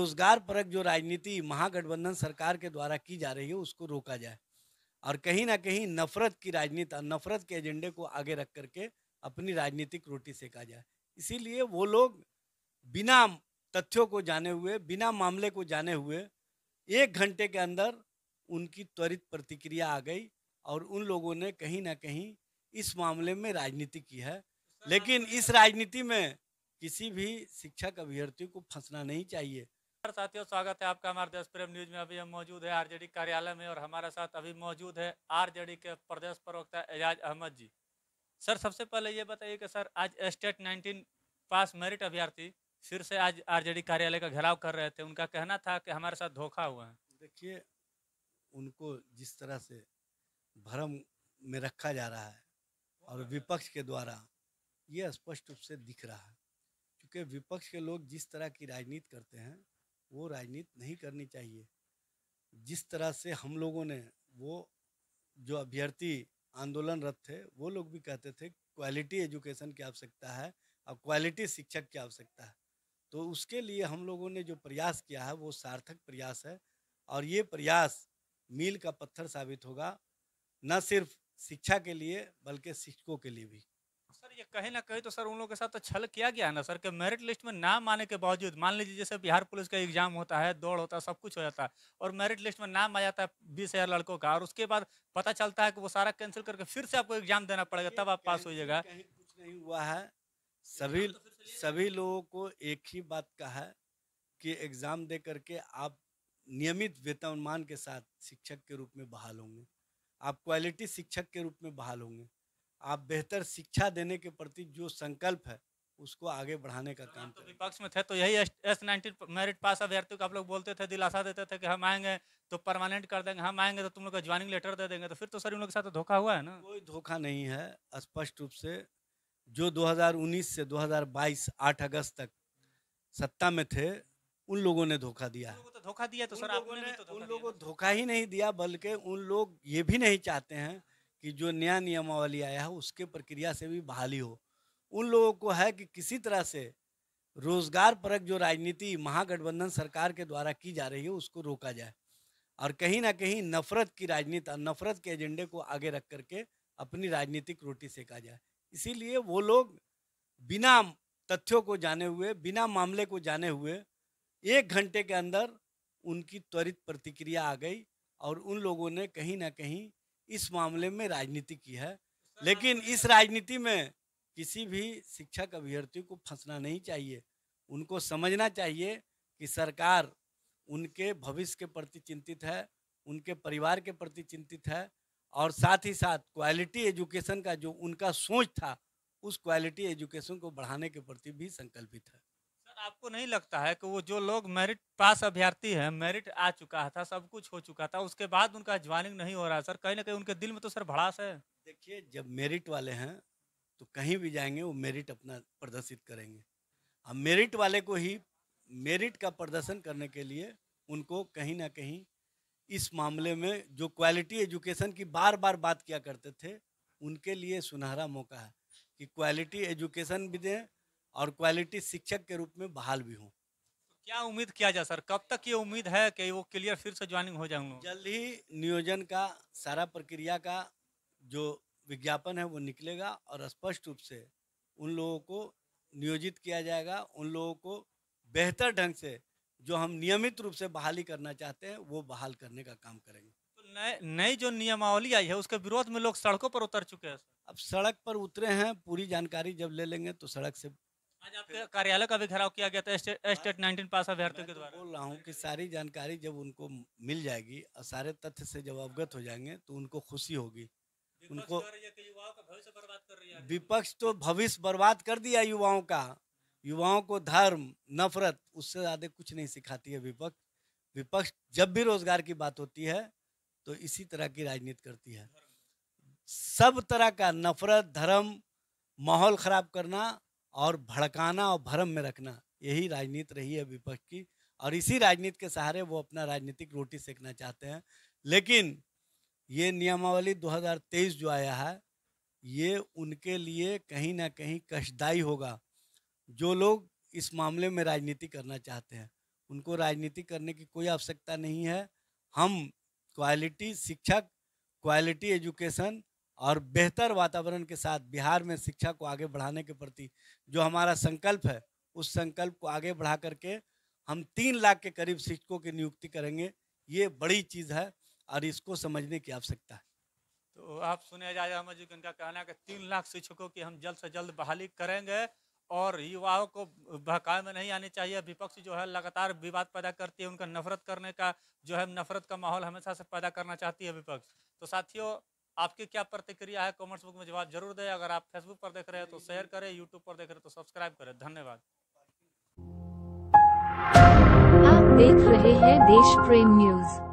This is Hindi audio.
रोजगार परक जो राजनीति महागठबंधन सरकार के द्वारा की जा रही है उसको रोका जाए और कहीं ना कहीं नफरत की राजनीति और नफरत के एजेंडे को आगे रख करके अपनी राजनीतिक रोटी सेका जाए इसीलिए वो लोग बिना तथ्यों को जाने हुए बिना मामले को जाने हुए एक घंटे के अंदर उनकी त्वरित प्रतिक्रिया आ गई और उन लोगों ने कहीं ना कहीं इस मामले में राजनीति की है लेकिन इस राजनीति में किसी भी शिक्षक अभ्यर्थी को फंसना नहीं चाहिए नमस्कार साथियों स्वागत है आपका हमारे देश प्रेम न्यूज में अभी हम मौजूद है आरजेडी कार्यालय में और हमारे साथ अभी मौजूद है आरजेडी के प्रदेश प्रवक्ता एजाज अहमद जी सर सबसे पहले ये बताइए कि सर आज स्टेट 19 पास मेरिट अभ्यर्थी फिर से आज आरजेडी कार्यालय का घेराव कर रहे थे उनका कहना था कि हमारे साथ धोखा हुआ है देखिए उनको जिस तरह से भ्रम में रखा जा रहा है और विपक्ष के द्वारा ये स्पष्ट रूप से दिख रहा है क्योंकि विपक्ष के लोग जिस तरह की राजनीति करते हैं वो राजनीति नहीं करनी चाहिए जिस तरह से हम लोगों ने वो जो अभ्यर्थी आंदोलनरत थे वो लोग भी कहते थे क्वालिटी एजुकेशन की आवश्यकता है और क्वालिटी शिक्षक की आवश्यकता है तो उसके लिए हम लोगों ने जो प्रयास किया है वो सार्थक प्रयास है और ये प्रयास मील का पत्थर साबित होगा न सिर्फ शिक्षा के लिए बल्कि शिक्षकों के लिए भी ये कहीं ना कहीं तो सर उन लोगों के साथ तो छल किया गया है ना सर के मेरिट लिस्ट में नाम आने के बावजूद मान लीजिए जैसे बिहार पुलिस का एग्जाम होता है दौड़ होता है सब कुछ हो जाता है और मेरिट लिस्ट में नाम आ जाता है बीस हज़ार लड़कों का और उसके बाद पता चलता है कि वो सारा कैंसिल करके फिर से आपको एग्जाम देना पड़ेगा तब आप पास हो जाएगा कुछ नहीं हुआ है सभी हाँ, तो सभी लोगों को एक ही बात कहा है कि एग्ज़ाम दे करके आप नियमित वेतनमान के साथ शिक्षक के रूप में बहाल होंगे आप क्वालिटी शिक्षक के रूप में बहाल होंगे आप बेहतर शिक्षा देने के प्रति जो संकल्प है उसको आगे बढ़ाने का हाँ, काम तो विपक्ष में थे तो यही एस नाइनटीन मेरिट पास अभ्यर्थियों को आप लोग बोलते थे दिलासा देते थे कि हम आएंगे तो परमानेंट कर देंगे हम आएंगे तो तुम लोग का ज्वाइनिंग लेटर दे देंगे तो फिर तो सर उन लोग के साथ तो धोखा हुआ है ना कोई धोखा नहीं है स्पष्ट रूप से जो 2019 से 2022 8 अगस्त तक सत्ता में थे उन लोगों ने धोखा दिया है तो धोखा दिया तो सर आपने तो उन लोगों को धोखा ही नहीं दिया बल्कि उन लोग ये भी नहीं चाहते हैं कि जो नया नियमावली आया है उसके प्रक्रिया से भी बहाली हो उन लोगों को है कि किसी तरह से रोजगार परक जो राजनीति महागठबंधन सरकार के द्वारा की जा रही है उसको रोका जाए और कहीं ना कहीं नफरत की राजनीति नफरत के एजेंडे को आगे रख करके अपनी राजनीतिक रोटी सेका जाए इसीलिए वो लोग बिना तथ्यों को जाने हुए बिना मामले को जाने हुए एक घंटे के अंदर उनकी त्वरित प्रतिक्रिया आ गई और उन लोगों ने कहीं ना कहीं इस मामले में राजनीति की है लेकिन इस राजनीति में किसी भी शिक्षक अभ्यर्थी को फंसना नहीं चाहिए उनको समझना चाहिए कि सरकार उनके भविष्य के प्रति चिंतित है उनके परिवार के प्रति चिंतित है और साथ ही साथ क्वालिटी एजुकेशन का जो उनका सोच था उस क्वालिटी एजुकेशन को बढ़ाने के प्रति भी संकल्पित है आपको नहीं लगता है कि वो जो लोग मेरिट पास अभ्यर्थी हैं मेरिट आ चुका था सब कुछ हो चुका था उसके बाद उनका ज्वाइनिंग नहीं हो रहा सर कहीं ना कहीं उनके दिल में तो सर भड़ास है देखिए जब मेरिट वाले हैं तो कहीं भी जाएंगे वो मेरिट अपना प्रदर्शित करेंगे अब मेरिट वाले को ही मेरिट का प्रदर्शन करने के लिए उनको कहीं ना कहीं इस मामले में जो क्वालिटी एजुकेशन की बार बार बात किया करते थे उनके लिए सुनहरा मौका है कि क्वालिटी एजुकेशन भी दें और क्वालिटी शिक्षक के रूप में बहाल भी हूँ तो क्या उम्मीद किया जाए सर कब तक ये उम्मीद है कि वो क्लियर फिर से ज्वाइनिंग हो जाऊंगा जल्द ही नियोजन का सारा प्रक्रिया का जो विज्ञापन है वो निकलेगा और स्पष्ट रूप से उन लोगों को नियोजित किया जाएगा उन लोगों को बेहतर ढंग से जो हम नियमित रूप से बहाली करना चाहते हैं वो बहाल करने का काम करेंगे तो नई जो नियमावली आई है उसके विरोध में लोग सड़कों पर उतर चुके हैं अब सड़क पर उतरे हैं पूरी जानकारी जब ले लेंगे तो सड़क से आज आपके कार्यालय का भी घेराव किया गया था स्टेट हाँ। नाइनटीन पास अभ्यर्थियों के तो द्वारा बोल रहा हूँ की सारी जानकारी जब उनको मिल जाएगी और सारे तथ्य से जब अवगत हो जाएंगे तो उनको खुशी होगी उनको तो विपक्ष तो भविष्य बर्बाद कर दिया युवाओं का युवाओं को धर्म नफरत उससे ज़्यादा कुछ नहीं सिखाती है विपक्ष विपक्ष जब भी रोजगार की बात होती है तो इसी तरह की राजनीति करती है सब तरह का नफरत धर्म माहौल खराब करना और भड़काना और भरम में रखना यही राजनीति रही है विपक्ष की और इसी राजनीति के सहारे वो अपना राजनीतिक रोटी सेकना चाहते हैं लेकिन ये नियमावली 2023 जो आया है ये उनके लिए कहीं ना कहीं कष्टदायी होगा जो लोग इस मामले में राजनीति करना चाहते हैं उनको राजनीति करने की कोई आवश्यकता नहीं है हम क्वालिटी शिक्षक क्वालिटी एजुकेशन और बेहतर वातावरण के साथ बिहार में शिक्षा को आगे बढ़ाने के प्रति जो हमारा संकल्प है उस संकल्प को आगे बढ़ा करके हम तीन लाख के करीब शिक्षकों की नियुक्ति करेंगे ये बड़ी चीज़ है और इसको समझने की आवश्यकता है तो आप सुने एजाज अहमद जी इनका कहना है कि तीन लाख शिक्षकों की हम जल्द से जल्द बहाली करेंगे और युवाओं को बहकाए में नहीं आने चाहिए विपक्ष जो है लगातार विवाद पैदा करती है उनका नफरत करने का जो है नफरत का माहौल हमेशा से पैदा करना चाहती है विपक्ष तो साथियों आपकी क्या प्रतिक्रिया है कॉमेंट्स बुक में जवाब जरूर दें अगर आप फेसबुक पर देख रहे हैं तो शेयर करें यूट्यूब पर देख रहे हैं तो सब्सक्राइब करें धन्यवाद आप देख रहे हैं देश प्रेम न्यूज़